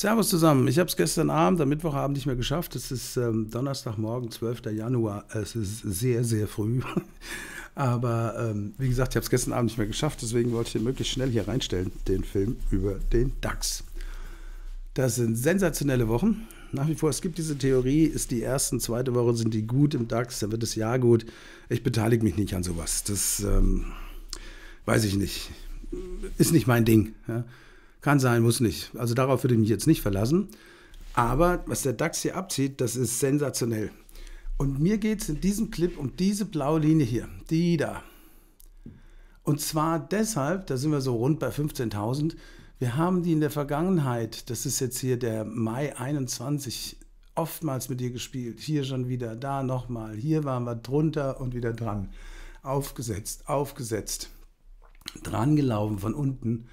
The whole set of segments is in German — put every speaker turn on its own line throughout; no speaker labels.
Servus zusammen. Ich habe es gestern Abend, am Mittwochabend nicht mehr geschafft. Es ist ähm, Donnerstagmorgen, 12. Januar. Es ist sehr, sehr früh. Aber ähm, wie gesagt, ich habe es gestern Abend nicht mehr geschafft. Deswegen wollte ich den möglichst schnell hier reinstellen, den Film über den DAX. Das sind sensationelle Wochen. Nach wie vor, es gibt diese Theorie, ist die ersten, zweite Woche sind die gut im DAX, dann wird das Jahr gut. Ich beteilige mich nicht an sowas. Das ähm, weiß ich nicht. Ist nicht mein Ding. Ja. Kann sein, muss nicht. Also darauf würde ich mich jetzt nicht verlassen. Aber was der DAX hier abzieht, das ist sensationell. Und mir geht es in diesem Clip um diese blaue Linie hier, die da. Und zwar deshalb, da sind wir so rund bei 15.000, wir haben die in der Vergangenheit, das ist jetzt hier der Mai 21, oftmals mit ihr gespielt. Hier schon wieder, da nochmal, hier waren wir drunter und wieder dran. Aufgesetzt, aufgesetzt, dran gelaufen von unten.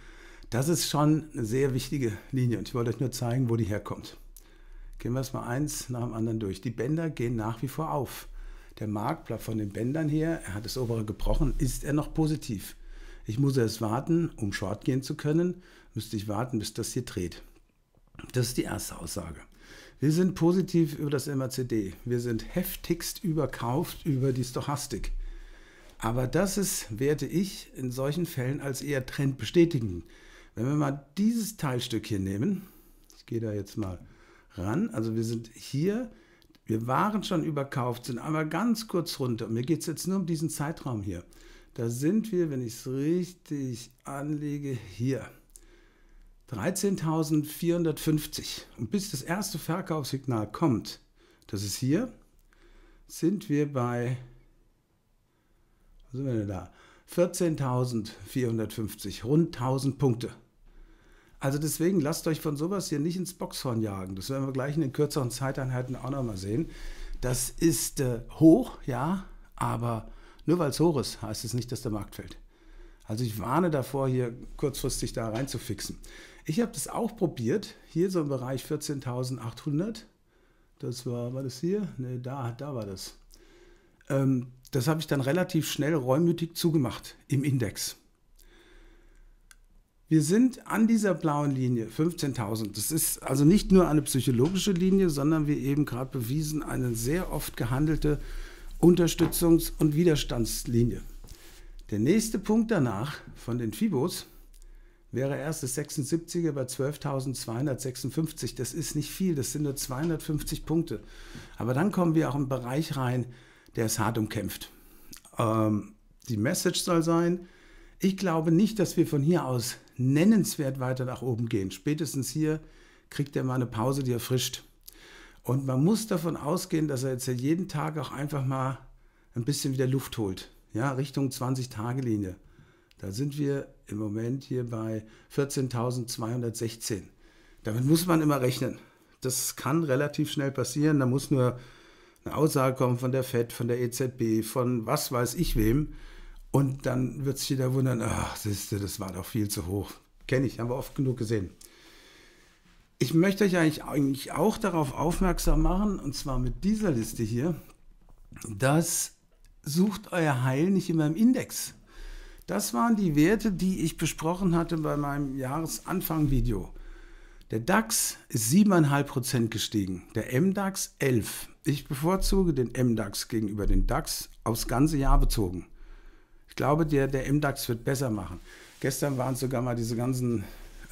Das ist schon eine sehr wichtige Linie und ich wollte euch nur zeigen, wo die herkommt. Gehen wir es mal eins nach dem anderen durch. Die Bänder gehen nach wie vor auf. Der Markt bleibt von den Bändern her, er hat das obere gebrochen, ist er noch positiv. Ich muss erst warten, um short gehen zu können, müsste ich warten, bis das hier dreht. Das ist die erste Aussage. Wir sind positiv über das MACD. Wir sind heftigst überkauft über die Stochastik. Aber das ist, werte ich, in solchen Fällen als eher trendbestätigend. Wenn wir mal dieses Teilstück hier nehmen, ich gehe da jetzt mal ran, also wir sind hier, wir waren schon überkauft, sind aber ganz kurz runter. Mir geht es jetzt nur um diesen Zeitraum hier. Da sind wir, wenn ich es richtig anlege, hier. 13.450. Und bis das erste Verkaufssignal kommt, das ist hier, sind wir bei, was sind wir denn da? 14.450, rund 1000 Punkte. Also deswegen lasst euch von sowas hier nicht ins Boxhorn jagen. Das werden wir gleich in den kürzeren Zeiteinheiten auch nochmal sehen. Das ist äh, hoch, ja, aber nur weil es hoch ist, heißt es nicht, dass der Markt fällt. Also ich warne davor, hier kurzfristig da reinzufixen. Ich habe das auch probiert, hier so im Bereich 14.800. Das war, war das hier? Ne, da, da war das. Ähm, das habe ich dann relativ schnell reumütig zugemacht im Index. Wir sind an dieser blauen Linie, 15.000. Das ist also nicht nur eine psychologische Linie, sondern wie eben gerade bewiesen, eine sehr oft gehandelte Unterstützungs- und Widerstandslinie. Der nächste Punkt danach von den Fibos wäre erst das 76er bei 12.256. Das ist nicht viel, das sind nur 250 Punkte. Aber dann kommen wir auch im Bereich rein, der es hart umkämpft. Ähm, die Message soll sein, ich glaube nicht, dass wir von hier aus nennenswert weiter nach oben gehen. Spätestens hier kriegt er mal eine Pause, die erfrischt. Und man muss davon ausgehen, dass er jetzt jeden Tag auch einfach mal ein bisschen wieder Luft holt. Ja, Richtung 20-Tage-Linie. Da sind wir im Moment hier bei 14.216. Damit muss man immer rechnen. Das kann relativ schnell passieren. Da muss nur eine Aussage kommen von der FED, von der EZB, von was weiß ich wem. Und dann wird sich jeder wundern, ach, siehste, das war doch viel zu hoch. Kenne ich, haben wir oft genug gesehen. Ich möchte euch eigentlich, auch darauf aufmerksam machen, und zwar mit dieser Liste hier, dass sucht euer Heil nicht immer im Index. Das waren die Werte, die ich besprochen hatte bei meinem Jahresanfang-Video. Der DAX ist 7,5% gestiegen, der MDAX 11. Ich bevorzuge den MDAX gegenüber dem DAX aufs ganze Jahr bezogen. Ich glaube, der, der MDAX wird besser machen. Gestern waren sogar mal diese ganzen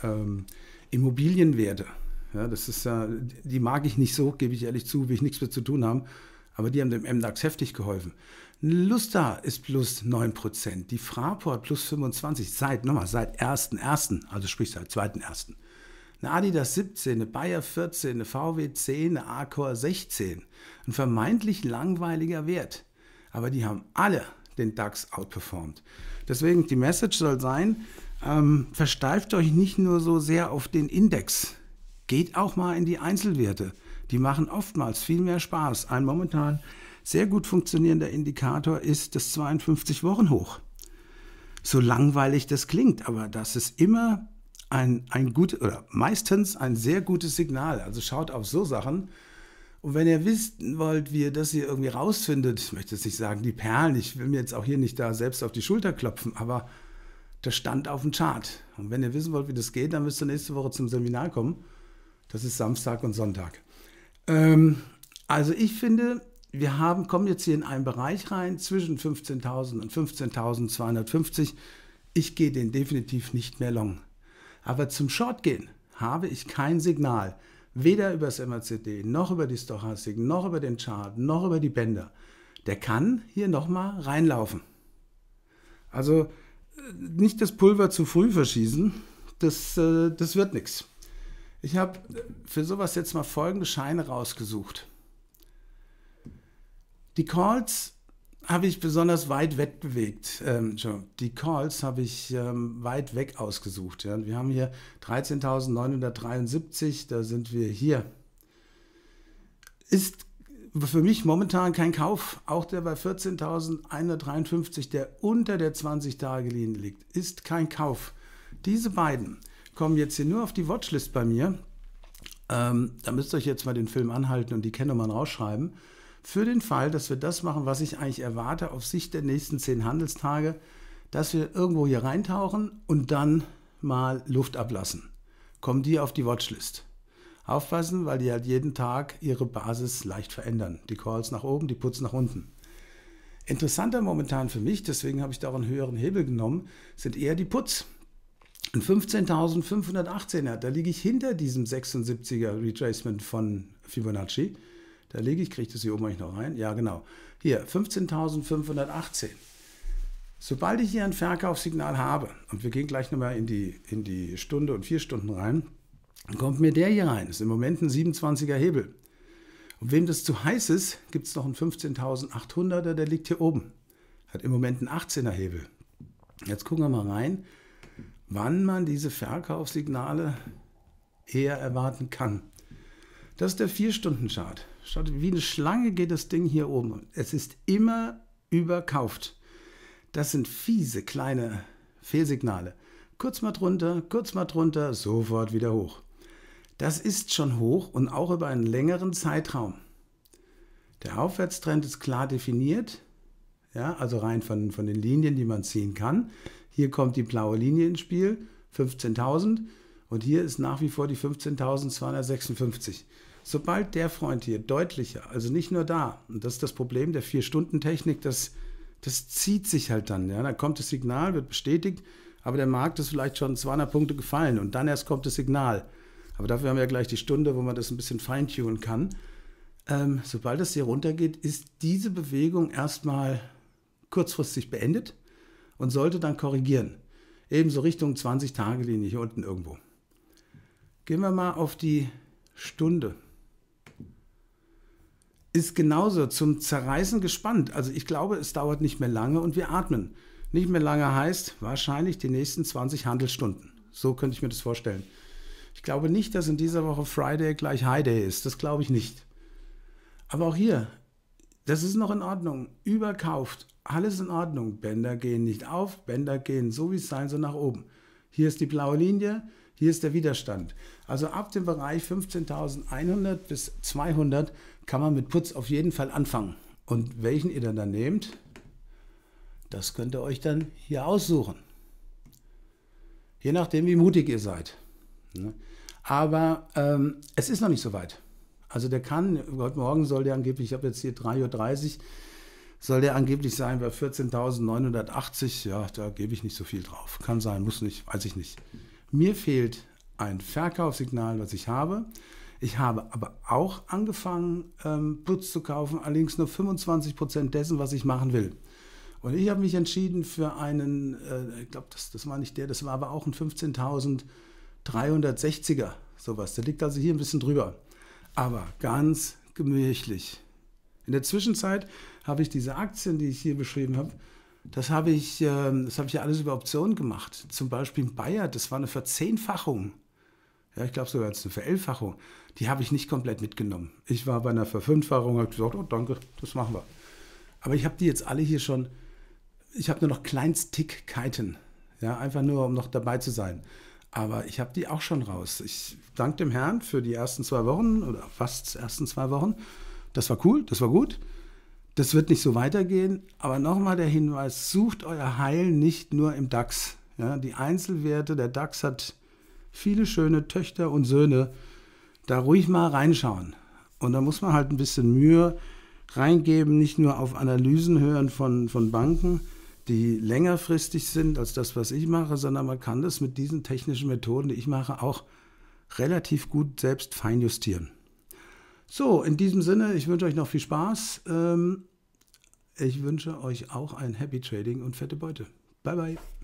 ähm, Immobilienwerte. Ja, das ist ja, die mag ich nicht so, gebe ich ehrlich zu, will ich nichts mehr zu tun haben. Aber die haben dem MDAX heftig geholfen. Lusta ist plus 9%, die Fraport plus 25% seit, nochmal, seit 1.1., also sprich seit 2.1. Eine Adidas 17, eine Bayer 14, eine VW 10, eine Acor 16. Ein vermeintlich langweiliger Wert. Aber die haben alle den DAX outperformt. Deswegen die Message soll sein, ähm, versteift euch nicht nur so sehr auf den Index, geht auch mal in die Einzelwerte. Die machen oftmals viel mehr Spaß. Ein momentan sehr gut funktionierender Indikator ist das 52-Wochen-Hoch. So langweilig das klingt, aber das ist immer ein, ein gut oder meistens ein sehr gutes Signal. Also schaut auf so Sachen. Und wenn ihr wissen wollt, wie ihr das hier irgendwie rausfindet, ich möchte jetzt nicht sagen, die Perlen, ich will mir jetzt auch hier nicht da selbst auf die Schulter klopfen, aber das stand auf dem Chart. Und wenn ihr wissen wollt, wie das geht, dann müsst ihr nächste Woche zum Seminar kommen. Das ist Samstag und Sonntag. Ähm, also ich finde, wir haben, kommen jetzt hier in einen Bereich rein zwischen 15.000 und 15.250. Ich gehe den definitiv nicht mehr long. Aber zum Short gehen habe ich kein Signal weder über das MACD, noch über die Stochastik, noch über den Chart, noch über die Bänder, der kann hier nochmal reinlaufen. Also äh, nicht das Pulver zu früh verschießen, das, äh, das wird nichts. Ich habe äh, für sowas jetzt mal folgende Scheine rausgesucht. Die Calls habe ich besonders weit wegbewegt. Ähm, die Calls habe ich ähm, weit weg ausgesucht. Ja. Wir haben hier 13.973, da sind wir hier. Ist für mich momentan kein Kauf. Auch der bei 14.153, der unter der 20-Tage-Linie liegt, ist kein Kauf. Diese beiden kommen jetzt hier nur auf die Watchlist bei mir. Ähm, da müsst ihr euch jetzt mal den Film anhalten und die Kennnummern rausschreiben für den Fall, dass wir das machen, was ich eigentlich erwarte auf Sicht der nächsten zehn Handelstage, dass wir irgendwo hier reintauchen und dann mal Luft ablassen. Kommen die auf die Watchlist. Aufpassen, weil die halt jeden Tag ihre Basis leicht verändern. Die Calls nach oben, die Puts nach unten. Interessanter momentan für mich, deswegen habe ich da auch einen höheren Hebel genommen, sind eher die Puts. Ein 15.518er, da liege ich hinter diesem 76er Retracement von Fibonacci. Da lege ich, kriege ich das hier oben eigentlich noch rein? Ja, genau. Hier, 15.518. Sobald ich hier ein Verkaufssignal habe, und wir gehen gleich nochmal in die, in die Stunde und vier Stunden rein, dann kommt mir der hier rein. Das ist im Moment ein 27er Hebel. Und wem das zu heiß ist, gibt es noch einen 15.800er, der liegt hier oben. Hat im Moment einen 18er Hebel. Jetzt gucken wir mal rein, wann man diese Verkaufssignale eher erwarten kann. Das ist der 4-Stunden-Chart. Schaut, wie eine Schlange geht das Ding hier oben. Es ist immer überkauft. Das sind fiese kleine Fehlsignale. Kurz mal drunter, kurz mal drunter, sofort wieder hoch. Das ist schon hoch und auch über einen längeren Zeitraum. Der Aufwärtstrend ist klar definiert, ja, also rein von, von den Linien, die man ziehen kann. Hier kommt die blaue Linie ins Spiel, 15.000. Und hier ist nach wie vor die 15.256. Sobald der Freund hier deutlicher, also nicht nur da, und das ist das Problem der Vier-Stunden-Technik, das, das zieht sich halt dann. Ja? Dann kommt das Signal, wird bestätigt, aber der Markt ist vielleicht schon 200 Punkte gefallen und dann erst kommt das Signal. Aber dafür haben wir ja gleich die Stunde, wo man das ein bisschen feintunen kann. Ähm, sobald das hier runtergeht, ist diese Bewegung erstmal kurzfristig beendet und sollte dann korrigieren. Ebenso Richtung 20-Tage-Linie hier unten irgendwo. Gehen wir mal auf die Stunde. Ist genauso zum Zerreißen gespannt. Also ich glaube, es dauert nicht mehr lange und wir atmen. Nicht mehr lange heißt wahrscheinlich die nächsten 20 Handelsstunden. So könnte ich mir das vorstellen. Ich glaube nicht, dass in dieser Woche Friday gleich High Day ist. Das glaube ich nicht. Aber auch hier, das ist noch in Ordnung. Überkauft, alles in Ordnung. Bänder gehen nicht auf, Bänder gehen so, wie es sein soll, nach oben. Hier ist die blaue Linie. Hier ist der Widerstand. Also ab dem Bereich 15.100 bis 200 kann man mit Putz auf jeden Fall anfangen. Und welchen ihr dann, dann nehmt, das könnt ihr euch dann hier aussuchen. Je nachdem, wie mutig ihr seid. Ne? Aber ähm, es ist noch nicht so weit. Also der kann, heute Morgen soll der angeblich, ich habe jetzt hier 3.30 Uhr, soll der angeblich sein bei 14.980. Ja, da gebe ich nicht so viel drauf. Kann sein, muss nicht, weiß ich nicht. Mir fehlt ein Verkaufssignal, was ich habe. Ich habe aber auch angefangen, ähm, Putz zu kaufen, allerdings nur 25 Prozent dessen, was ich machen will. Und ich habe mich entschieden für einen, äh, ich glaube, das, das war nicht der, das war aber auch ein 15.360er, sowas. Der liegt also hier ein bisschen drüber. Aber ganz gemächlich. In der Zwischenzeit habe ich diese Aktien, die ich hier beschrieben habe, das habe ich, ähm, das habe ich ja alles über Optionen gemacht. Zum Beispiel in Bayer, das war eine Verzehnfachung. Ja, ich glaube sogar eine Verelfachung. Die habe ich nicht komplett mitgenommen. Ich war bei einer Verfünffachung, habe gesagt, oh danke, das machen wir. Aber ich habe die jetzt alle hier schon, ich habe nur noch Kleinsttickkeiten. Ja, einfach nur, um noch dabei zu sein. Aber ich habe die auch schon raus. Ich danke dem Herrn für die ersten zwei Wochen oder fast ersten zwei Wochen. Das war cool, das war gut das wird nicht so weitergehen. Aber nochmal der Hinweis, sucht euer Heil nicht nur im DAX. Ja, die Einzelwerte, der DAX hat viele schöne Töchter und Söhne. Da ruhig mal reinschauen. Und da muss man halt ein bisschen Mühe reingeben, nicht nur auf Analysen hören von, von Banken, die längerfristig sind als das, was ich mache, sondern man kann das mit diesen technischen Methoden, die ich mache, auch relativ gut selbst feinjustieren. So, in diesem Sinne, ich wünsche euch noch viel Spaß. Ähm, ich wünsche euch auch ein Happy Trading und fette Beute. Bye, bye.